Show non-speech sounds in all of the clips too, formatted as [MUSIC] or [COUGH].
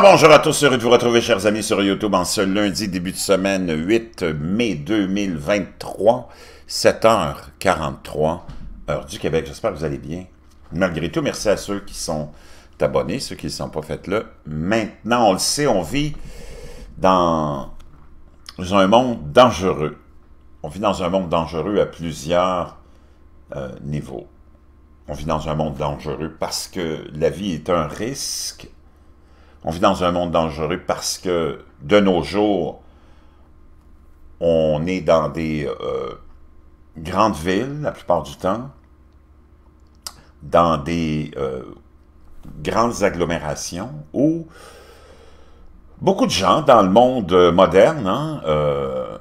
bonjour à tous, heureux de vous retrouver chers amis sur YouTube en ce lundi début de semaine 8 mai 2023, 7h43, heure du Québec. J'espère que vous allez bien. Malgré tout, merci à ceux qui sont abonnés, ceux qui ne sont pas faites là. Maintenant, on le sait, on vit dans un monde dangereux. On vit dans un monde dangereux à plusieurs euh, niveaux. On vit dans un monde dangereux parce que la vie est un risque on vit dans un monde dangereux parce que de nos jours, on est dans des euh, grandes villes la plupart du temps, dans des euh, grandes agglomérations où beaucoup de gens dans le monde moderne, hein, euh,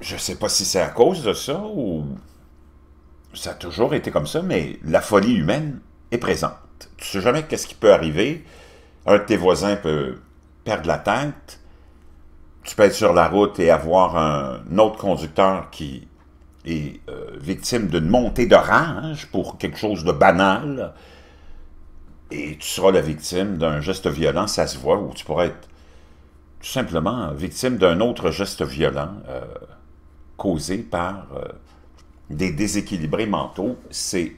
je ne sais pas si c'est à cause de ça ou ça a toujours été comme ça, mais la folie humaine est présente. Tu ne sais jamais qu'est-ce qui peut arriver un de tes voisins peut perdre la tête, tu peux être sur la route et avoir un autre conducteur qui est euh, victime d'une montée de rage pour quelque chose de banal, et tu seras la victime d'un geste violent, ça se voit, ou tu pourras être tout simplement victime d'un autre geste violent euh, causé par euh, des déséquilibrés mentaux. C'est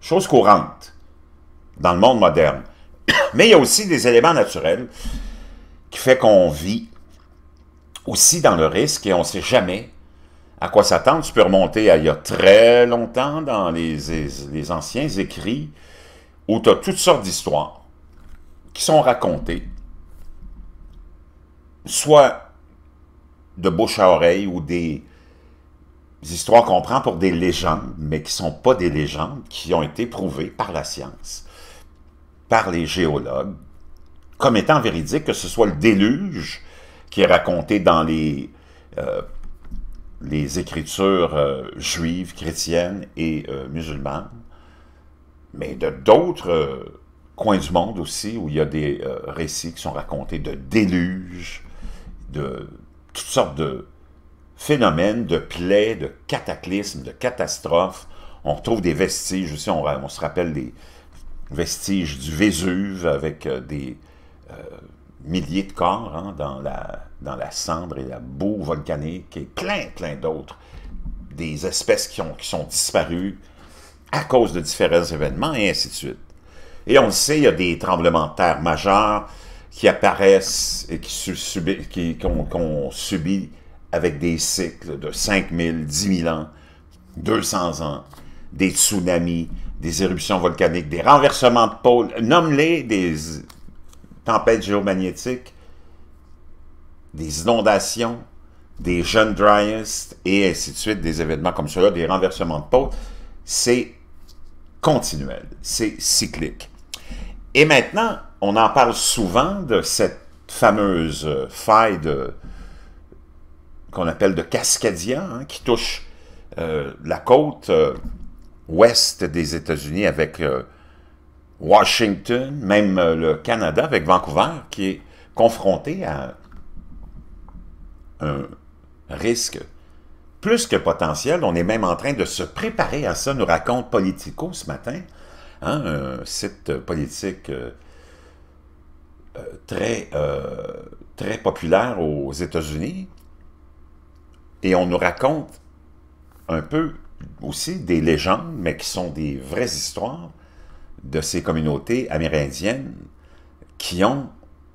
chose courante dans le monde moderne. Mais il y a aussi des éléments naturels qui font qu'on vit aussi dans le risque et on ne sait jamais à quoi s'attendre. Tu peux remonter à il y a très longtemps dans les, anciens écrits où tu as toutes sortes d'histoires qui sont racontées, soit de bouche à oreille ou des histoires qu'on prend pour des légendes, mais qui ne sont pas des légendes, qui ont été prouvées par la science par les géologues comme étant véridique, que ce soit le déluge qui est raconté dans les, euh, les écritures euh, juives, chrétiennes et euh, musulmanes, mais de d'autres coins du monde aussi, où il y a des récits qui sont racontés de déluge, de toutes sortes de phénomènes, de plaies, de cataclysmes, de catastrophes. On retrouve des vestiges aussi, on, on se rappelle des, vestiges du Vésuve avec euh, des euh, milliers de corps hein, dans, la, dans la cendre et la boue volcanique et plein, plein d'autres, des espèces qui, ont, qui sont disparues à cause de différents événements et ainsi de suite. Et on le sait, il y a des tremblements de terre majeurs qui apparaissent et qui qui, qu'on subit avec des cycles de 5000 000, 10 000 ans, 200 ans, des tsunamis, des éruptions volcaniques, des renversements de pôles, nomme-les, des tempêtes géomagnétiques, des inondations, des jeunes dryas, et ainsi de suite, des événements comme cela, des renversements de pôles, c'est continuel, c'est cyclique. Et maintenant, on en parle souvent de cette fameuse faille qu'on appelle de Cascadia, hein, qui touche euh, la côte euh, ouest des États-Unis avec euh, Washington, même euh, le Canada avec Vancouver, qui est confronté à un risque plus que potentiel. On est même en train de se préparer à ça, nous raconte Politico ce matin, hein, un site politique euh, très, très populaire aux États-Unis. Et on nous raconte un peu aussi des légendes, mais qui sont des vraies histoires de ces communautés amérindiennes qui ont,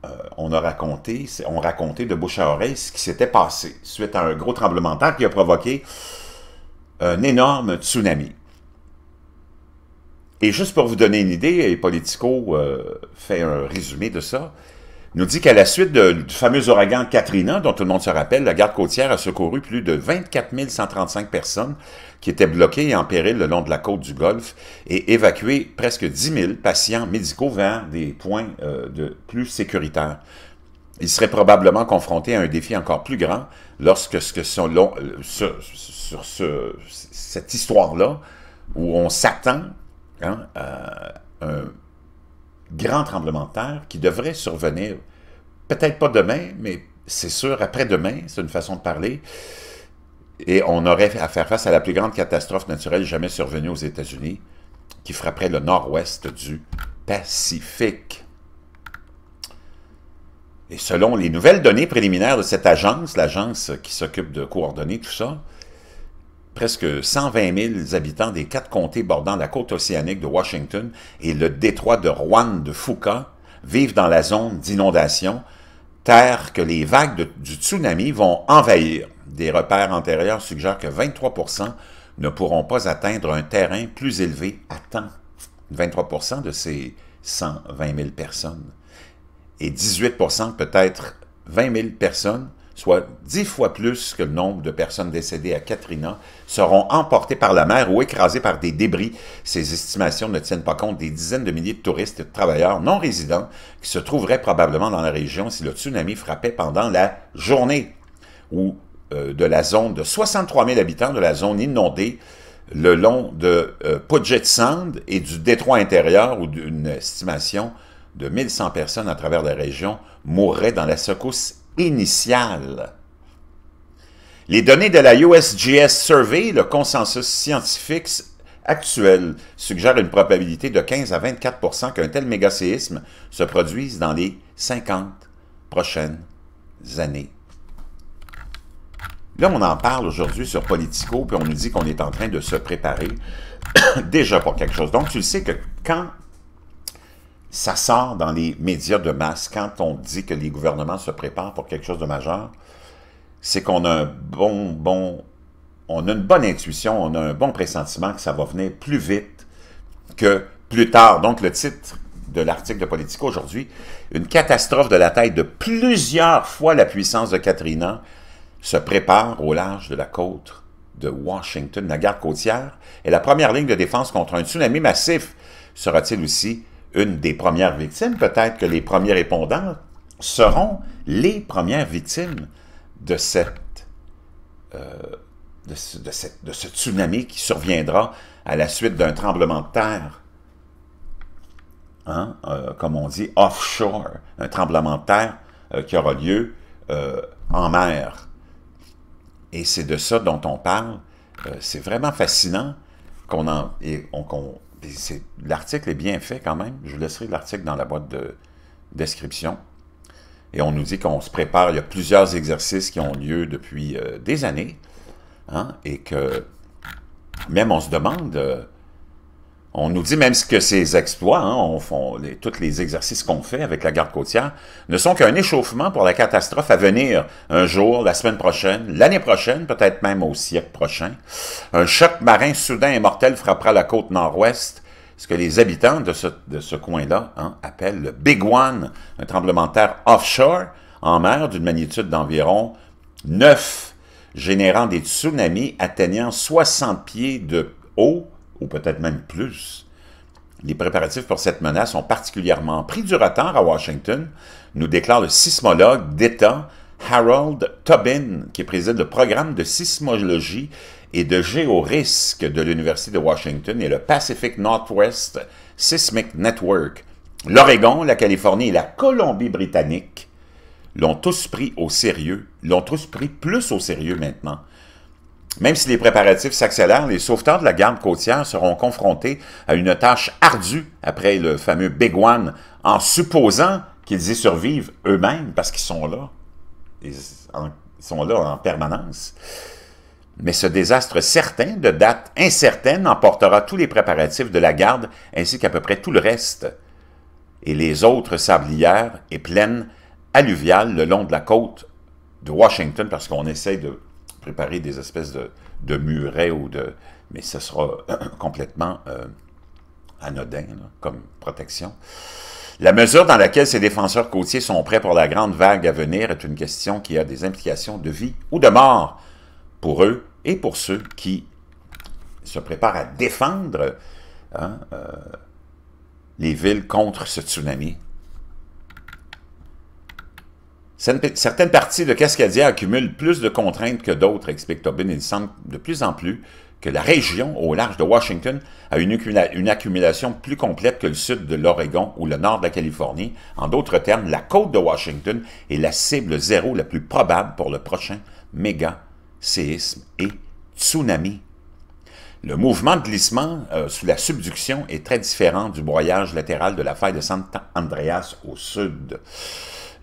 euh, on a raconté, ont raconté de bouche à oreille ce qui s'était passé suite à un gros tremblement de terre qui a provoqué un énorme tsunami. Et juste pour vous donner une idée, et Politico euh, fait un résumé de ça, nous dit qu'à la suite du fameux ouragan Katrina, dont tout le monde se rappelle, la garde côtière a secouru plus de 24 135 personnes qui étaient bloquées et en péril le long de la côte du Golfe et évacué presque 10 000 patients médicaux vers des points euh, de plus sécuritaires. Ils seraient probablement confrontés à un défi encore plus grand lorsque ce que sont euh, sur ce, cette histoire-là, où on s'attend hein, à grand tremblement de terre qui devrait survenir, peut-être pas demain, mais c'est sûr après-demain, c'est une façon de parler, et on aurait à faire face à la plus grande catastrophe naturelle jamais survenue aux États-Unis, qui frapperait le nord-ouest du Pacifique. Et selon les nouvelles données préliminaires de cette agence, l'agence qui s'occupe de coordonner tout ça, presque 120 000 habitants des quatre comtés bordant la côte océanique de Washington et le détroit de Juan de Fuca vivent dans la zone d'inondation, terre que les vagues du tsunami vont envahir. Des repères antérieurs suggèrent que 23 ne pourront pas atteindre un terrain plus élevé à temps. 23 de ces 120 000 personnes. Et 18 peut-être 20 000 personnes soit dix fois plus que le nombre de personnes décédées à Katrina, seront emportées par la mer ou écrasées par des débris. Ces estimations ne tiennent pas compte des dizaines de milliers de touristes et de travailleurs non résidents qui se trouveraient probablement dans la région si le tsunami frappait pendant la journée ou euh, de la zone de 63 000 habitants de la zone inondée le long de euh, Puget Sound et du détroit intérieur où d'une estimation de 1100 personnes à travers la région mourraient dans la secousse initiale. Les données de la USGS Survey, le consensus scientifique actuel, suggèrent une probabilité de 15 à 24 qu'un tel mégaséisme se produise dans les 50 prochaines années. Là, on en parle aujourd'hui sur Politico, puis on nous dit qu'on est en train de se préparer [COUGHS] déjà pour quelque chose. Donc, tu le sais que quand ça sort dans les médias de masse. Quand on dit que les gouvernements se préparent pour quelque chose de majeur, c'est qu'on a un bon, bon, on a une bonne intuition, on a un bon pressentiment que ça va venir plus vite que plus tard. Donc, le titre de l'article de Politico aujourd'hui, une catastrophe de la taille de plusieurs fois la puissance de Katrina se prépare au large de la côte de Washington. La garde côtière et la première ligne de défense contre un tsunami massif, sera-t-il aussi une des premières victimes, peut-être que les premiers répondants seront les premières victimes de cette, euh, de, ce, ce tsunami qui surviendra à la suite d'un tremblement de terre Hein, euh, comme on dit, offshore, un tremblement de terre euh, qui aura lieu en mer. Et c'est de ça dont on parle. c'est vraiment fascinant qu'on en, et l'article est bien fait quand même. Je vous laisserai l'article dans la boîte de description. Et on nous dit qu'on se prépare. Il y a plusieurs exercices qui ont lieu depuis euh, des années. Hein, et que même on se demande, euh, on nous dit même que ces exploits, hein, on, les, tous les exercices qu'on fait avec la garde côtière, ne sont qu'un échauffement pour la catastrophe à venir un jour, la semaine prochaine, l'année prochaine, peut-être même au siècle prochain. Un choc marin soudain et mortel frappera la côte nord-ouest, ce que les habitants de ce, de ce coin-là hein, appellent le Big One, un tremblement de terre offshore en mer d'une magnitude d'environ 9, générant des tsunamis atteignant 60 pieds de haut ou peut-être même plus. Les préparatifs pour cette menace ont particulièrement pris du retard à Washington, nous déclare le sismologue d'État Harold Tobin, qui préside le programme de sismologie et de géorisque de l'Université de Washington et le Pacific Northwest Seismic Network. L'Oregon, la Californie et la Colombie-Britannique l'ont tous pris au sérieux, l'ont tous pris plus au sérieux maintenant même si les préparatifs s'accélèrent, les sauveteurs de la garde côtière seront confrontés à une tâche ardue après le fameux Big One, en supposant qu'ils y survivent eux-mêmes parce qu'ils sont là. Ils sont là en permanence. Mais ce désastre certain, de date incertaine, emportera tous les préparatifs de la garde ainsi qu'à peu près tout le reste. Et les autres sablières et plaines alluviales le long de la côte de Washington, parce qu'on essaie de préparer des espèces de, murets ou de... Mais ce sera [CLEARS THROAT] complètement euh, anodin comme protection. La mesure dans laquelle ces défenseurs côtiers sont prêts pour la grande vague à venir est une question qui a des implications de vie ou de mort pour eux et pour ceux qui se préparent à défendre hein, euh, les villes contre ce tsunami Certaines parties de Cascadia accumulent plus de contraintes que d'autres, explique Tobin. Il semble de plus en plus que la région au large de Washington a une, accumulation plus complète que le sud de l'Oregon ou le nord de la Californie. En d'autres termes, la côte de Washington est la cible zéro la plus probable pour le prochain méga séisme et tsunami. Le mouvement de glissement euh, sous la subduction est très différent du broyage latéral de la faille de San Andreas au sud.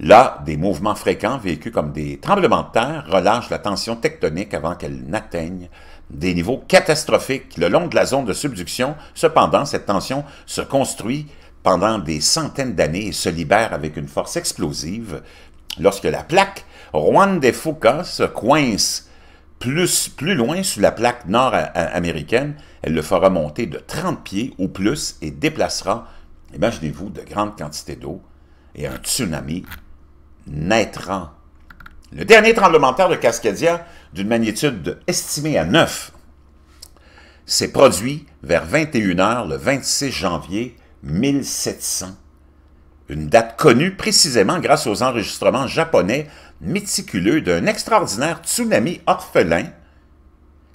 Là, des mouvements fréquents vécus comme des tremblements de terre relâchent la tension tectonique avant qu'elle n'atteigne des niveaux catastrophiques le long de la zone de subduction. Cependant, cette tension se construit pendant des centaines d'années et se libère avec une force explosive lorsque la plaque Juan de Fuca se coince plus, plus loin sous la plaque nord-américaine. Elle le fera monter de 30 pieds ou plus et déplacera, imaginez-vous, de grandes quantités d'eau et un tsunami naîtrant. Le dernier tremblement de terre de Cascadia, d'une magnitude estimée à 9, s'est produit vers 21h le 26 janvier 1700. Une date connue précisément grâce aux enregistrements japonais méticuleux d'un extraordinaire tsunami orphelin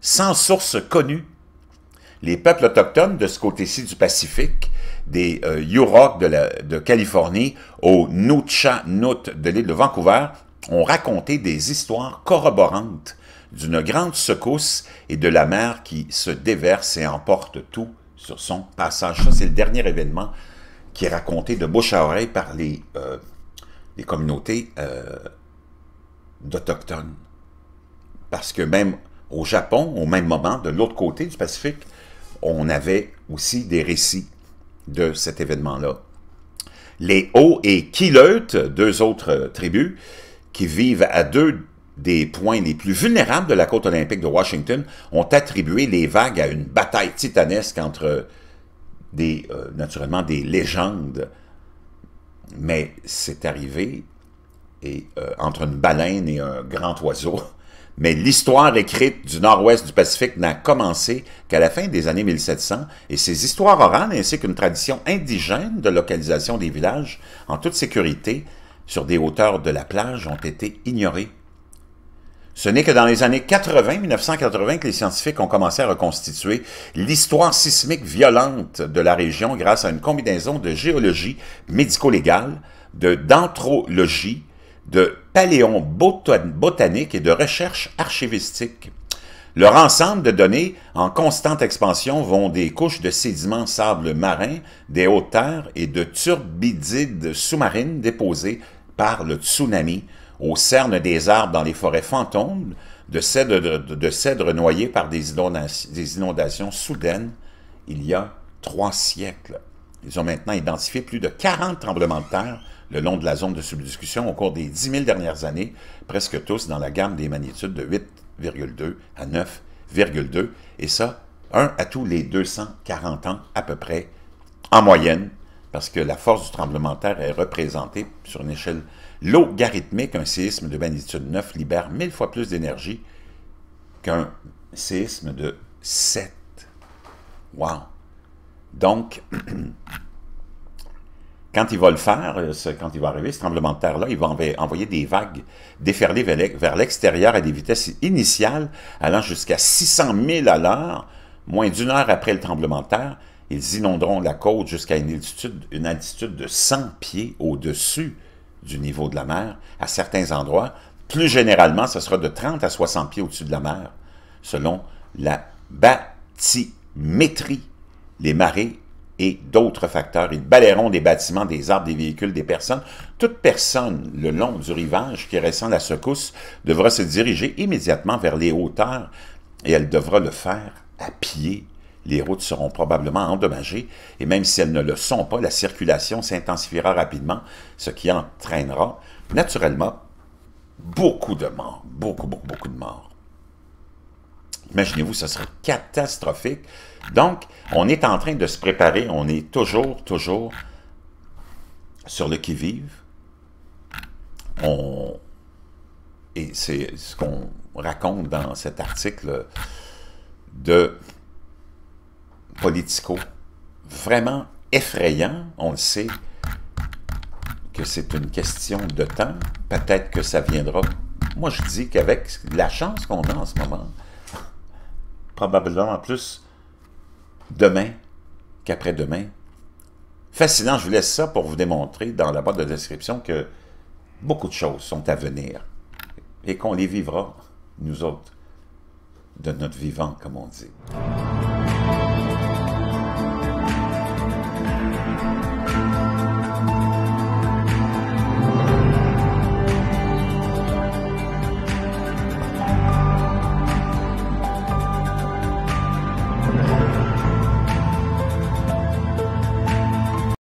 sans source connue. Les peuples autochtones de ce côté-ci du Pacifique des euh, Yurok de, de Californie aux de l'île de Vancouver ont raconté des histoires corroborantes d'une grande secousse et de la mer qui se déverse et emporte tout sur son passage. Ça, c'est le dernier événement qui est raconté de bouche à oreille par les, euh, communautés d'Autochtones. Euh, Parce que même au Japon, au même moment, de l'autre côté du Pacifique, on avait aussi des récits de cet événement-là. Les Hauts et Kileut, deux autres euh, tribus, qui vivent à deux des points les plus vulnérables de la côte olympique de Washington, ont attribué les vagues à une bataille titanesque entre, des, euh, naturellement, des légendes. Mais c'est arrivé et, euh, entre une baleine et un grand oiseau mais l'histoire écrite du nord-ouest du Pacifique n'a commencé qu'à la fin des années 1700 et ces histoires orales ainsi qu'une tradition indigène de localisation des villages en toute sécurité sur des hauteurs de la plage ont été ignorées. Ce n'est que dans les années 80, 1980, que les scientifiques ont commencé à reconstituer l'histoire sismique violente de la région grâce à une combinaison de géologie médico-légale, de dentrologie, de paléon-botanique et de recherche archivistique. Leur ensemble de données en constante expansion vont des couches de sédiments sable marins, des hautes terres et de turbidides sous-marines déposées par le tsunami aux cernes des arbres dans les forêts fantômes, de cèdres, noyés par des inondations, des inondations soudaines il y a trois siècles. Ils ont maintenant identifié plus de 40 tremblements de terre le long de la zone de subdiscussion au cours des 10 000 dernières années, presque tous dans la gamme des magnitudes de 8,2 à 9,2, et ça, un à tous les 240 ans à peu près, en moyenne, parce que la force du tremblement de terre est représentée sur une échelle logarithmique. Un séisme de magnitude 9 libère mille fois plus d'énergie qu'un séisme de 7. Wow! Donc, [CLEARS THROAT] Quand il va le faire, euh, quand il va arriver, ce tremblement de terre-là, il va envoyer des vagues déferlées vers l'extérieur à des vitesses initiales allant jusqu'à 600 000 à l'heure, moins d'une heure après le tremblement de terre. Ils inonderont la côte jusqu'à une altitude, une de 100 pieds au-dessus du niveau de la mer à certains endroits. Plus généralement, ce sera de 30 à 60 pieds au-dessus de la mer, selon la bathymétrie, les marées et d'autres facteurs. Ils balayeront des bâtiments, des arbres, des véhicules, des personnes. Toute personne le long du rivage qui ressent la secousse devra se diriger immédiatement vers les hauteurs et elle devra le faire à pied. Les routes seront probablement endommagées et même si elles ne le sont pas, la circulation s'intensifiera rapidement, ce qui entraînera naturellement beaucoup de morts, beaucoup, beaucoup, beaucoup de morts. Imaginez-vous, ça serait catastrophique. Donc, on est en train de se préparer, on est toujours, toujours sur le qui-vive. Et c'est ce qu'on raconte dans cet article de Politico. Vraiment effrayant, on le sait, que c'est une question de temps. Peut-être que ça viendra. Moi, je dis qu'avec la chance qu'on a en ce moment, probablement plus demain qu'après-demain. Fascinant, je vous laisse ça pour vous démontrer dans la boîte de description que beaucoup de choses sont à venir et qu'on les vivra, nous autres, de notre vivant, comme on dit.